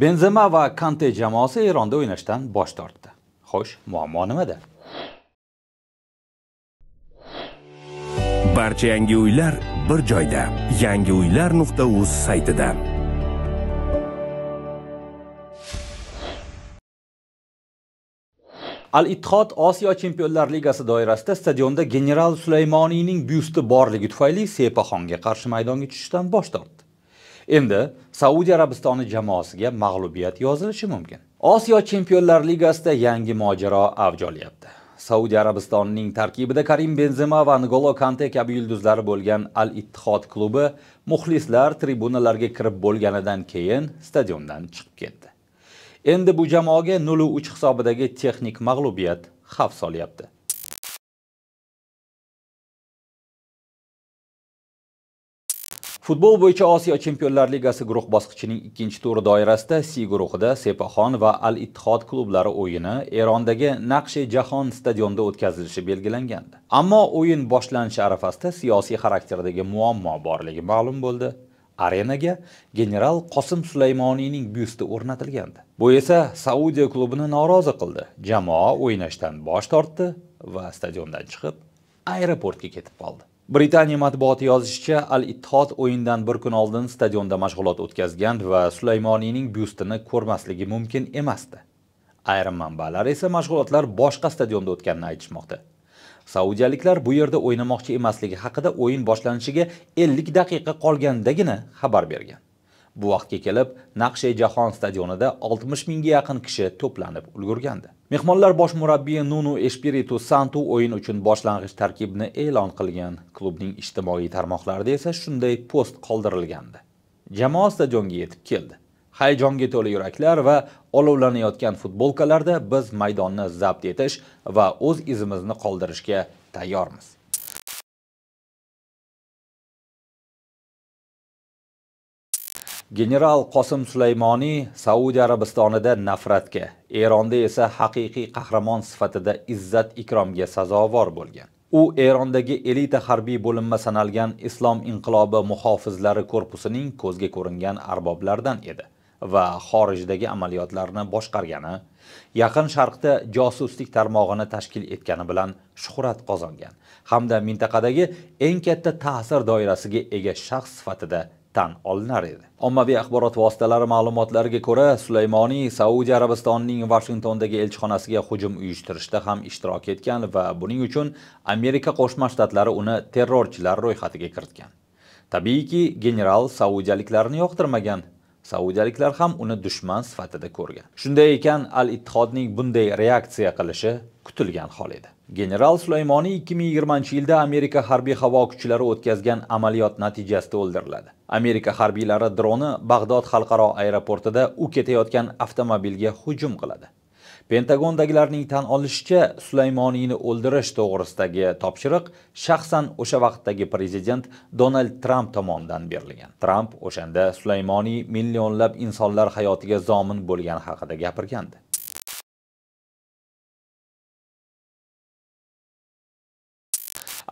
benzema va kante jamoasi eronda o'ynashdan bosh tortdi xo'sh muammo nimada barcha yangi uylar bir joyda yangi uylar nuqta uz saytida al ittihod osiyo chempionlar ligasi doirasida stadionda general sulaymoniyning byusti borligi tufayli sepaxonga qarshi maydonga tushishdan bosh tortdi Endi Saudiya Arabistoni jamoasiga mag'lubiyat yozilishi mumkin. Osiyo Chempionlar Ligasida yangi mojaro avj olyapti. Saudiya Arabistonining tarkibida Karim Benzema va N'Golo Kante kabi yulduzlari bo'lgan Al Ittihod klubi muxlislar tribunalarga kirib bo'lganidan keyin stadiondan chiqib ketdi. Endi bu jamoaga 0-3 hisobidagi texnik mag'lubiyat xavf solyapti. Futbol bo'yicha Osiyo Chempionlar Ligasi guruh bosqichining 2 turi doirasida C guruhida Sepaxon va Al-Ittihod klublari o'yini Erondagi Naqshi Jahon stadionida o'tkazilishi belgilangandi. Ammo o'yin boshlanishi arafasida siyosiy xarakterdagi muammo borligi ma'lum bo'ldi. Arenaga general Qosim Sulaymoniyning byusti o'rnatilgandi. Bu esa Saudiya klubini norozi qildi. Jamoa o'ynashdan bosh tortdi va stadiondan chiqib aeroportga ketib qoldi. britaniya matbuoti yozishicha al ittihod o'yindan bir kun oldin stadionda mashg'ulot o'tkazgan va sulaymoniyning byustini ko'rmasligi mumkin emasdi ayrim manbalar esa mashg'ulotlar boshqa stadionda o'tganini aytishmoqda saudiyaliklar bu yerda o'ynamoqchi emasligi haqida o'yin boshlanishiga 50 daqiqa qolgandagina xabar bergan bu vaqtga kelib naqshay jahon stadionida 60 mingga yaqin kishi to'planib ulgurgandi mehmonlar bosh murabbiyi Nuno Espiritu Santo o'yin uchun boshlang'ich tarkibni e'lon qilgan klubning ijtimoiy tarmoqlarida esa shunday post qoldirilgandi jamoa stadionga yetib keldi hayajonga to'la yuraklar va olovlanayotgan futbolkalarda biz maydonni zabt etish va o'z izimizni qoldirishga tayyormiz General Qosim Sulaymoniy Saudiya Arabistonida nafratga, Eronda esa haqiqiy qahramon sifatida izzat ikromga sazovor bo'lgan. U Erondagi elita harbiy bo'linma sanalgan Islom inqilobi muhofizlari korpusining ko'zga ko'ringan arboblaridan edi va xorijdagi amaliyotlarni boshqargani, Yaqin Sharqda josuslik tarmog'ini tashkil etgani bilan shuhrat qozongan hamda mintaqadagi eng katta ta'sir doirasiga ega shaxs sifatida tan olinar edi ommaviy axborot vositalari ma'lumotlariga ko'ra sulaymoniy saudiya arabistonining vashingtondagi elchixonasiga hujum uyushtirishda ham ishtirok etgan va buning uchun amerika qo'shma shtatlari uni terrorchilar ro'yxatiga kiritgan tabiiyki general saudiyaliklarni yoqtirmagan saudiyaliklar ham uni dushman sifatida ko'rgan shunday ekan al ittihodning bunday reaksiya qilishi kutilgan hol edi general sulaymoniy 2020 yilda amerika harbiy havo kuchlari o'tkazgan amaliyot natijasida o'ldiriladi amerika harbiylari droni bag'dod xalqaro aeroportida u ketayotgan avtomobilga hujum qiladi pentagondagilarning tan olishicha sulaymoniyni o'ldirish to'g'risidagi topshiriq shaxsan o'sha vaqtdagi prezident donald tramp tomonidan berilgan tramp o'shanda sulaymoniy millionlab insonlar hayotiga zomin bo'lgani haqida gapirgandi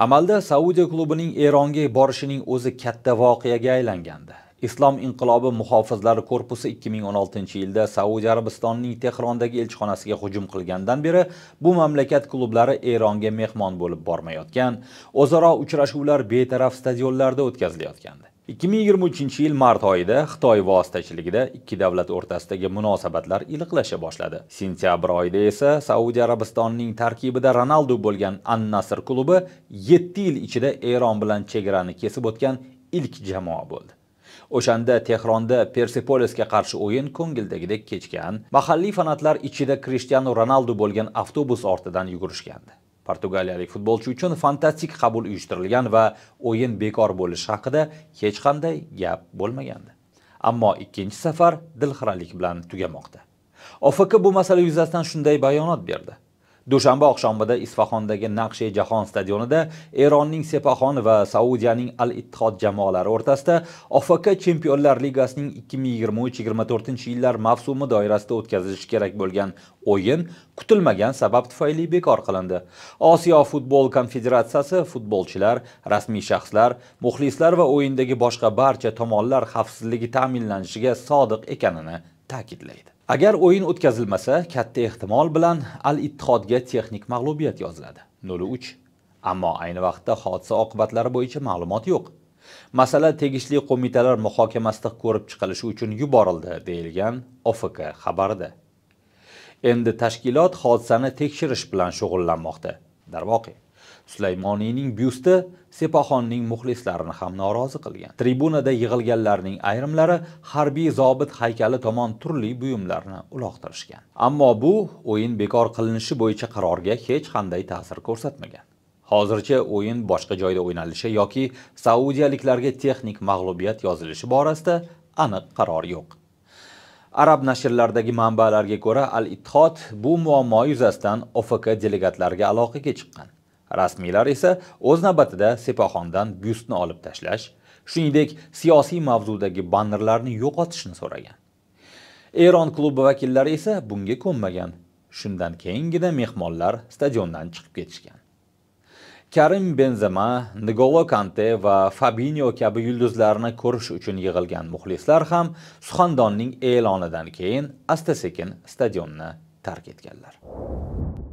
amalda saudiya klubining eronga borishining o'zi katta voqeaga aylangandi islom inqilobi muhofizlari korpusi 2016 yilda saudiya arabistonining tehrondagi elchixonasiga hujum qilgandan beri bu mamlakat klublari eronga mehmon bo'lib bormayotgan o'zaro uchrashuvlar betaraf stadionlarda o'tkazilayotgandi 2023 yil mart oyida Xitoy vositachiligida ikki davlat o'rtasidagi munosabatlar iliqlasha boshladi. Sentyabr oyida esa Saudiya Arabistonining tarkibida Ronaldo bo'lgan An-Nasr klubi 7 yil ichida Eron bilan chegarani kesib o'tgan ilk jamoa bo'ldi. O'shanda Tehronda Persepolisga qarshi o'yin ko'ngildagidek kechgan, mahalliy fanatlar ichida Cristiano Ronaldo bo'lgan avtobus ortidan yugurishgandi. Portugaliyalik futbolchi uchun fantastik qabul uyushtirilgan va o'yin bekor bo'lishi haqida hech qanday gap bo'lmagandi. Ammo ikkinchi safar dilxiralik bilan tugamoqda. OFK bu masala yuzasidan shunday bayonot berdi. Dushanba oqshomida Isfahondagi Naqshe jahon stadionida Eronning Sepaxon va Saudiyaning Al-Ittihod jamoalari o'rtasida OFK Chempionlar Ligasining 2023-24-yillar mavsumi doirasida o'tkazilishi kerak bo'lgan o'yin kutilmagan sabab tufayli bekor qilindi. Osiyo futbol konfederatsiyasi futbolchilar, rasmiy shaxslar, muxlislar va o'yindagi boshqa barcha tomonlar xavfsizligi ta'minlanishiga sodiq ekanini ta'kidlaydi agar o'yin o'tkazilmasa katta ehtimol bilan al ittihodga texnik mag'lubiyat yoziladi nol uch ammo ayni vaqtda hodisa oqibatlari bo'yicha ma'lumot yo'q masala tegishli qo'mitalar muhokamasida ko'rib chiqilishi uchun yuborildi deyilgan ofk xabarida endi tashkilot hodisani tekshirish bilan shug'ullanmoqda darvoqe sulaymoniyning byusti sepaxonning muxlislarini ham norozi qilgan tribunada yig'ilganlarning ayrimlari harbiy zobit haykali tomon turli buyumlarni uloqtirishgan ammo bu o'yin bekor qilinishi bo'yicha qarorga hech qanday ta'sir ko'rsatmagan hozircha o'yin boshqa joyda o'ynalishi yoki saudiyaliklarga texnik mag'lubiyat yozilishi borasida aniq qaror yo'q arab nashrlaridagi manbalarga ko'ra al ittihod bu muammo yuzasidan ofk delegatlariga aloqaga chiqqan rasmiylar esa o'z navbatida sepaxondan byustni olib tashlash shuningdek siyosiy mavzudagi bannerlarni yo'qotishni so'ragan eron klubi vakillari esa bunga ko'nmagan shundan keyingina mehmonlar stadiondan chiqib ketishgan karim benzema nigolo kante va Fabinho kabi yulduzlarni ko'rish uchun yig'ilgan muxlislar ham suxandonning e'lonidan keyin asta sekin stadionni tark etganlar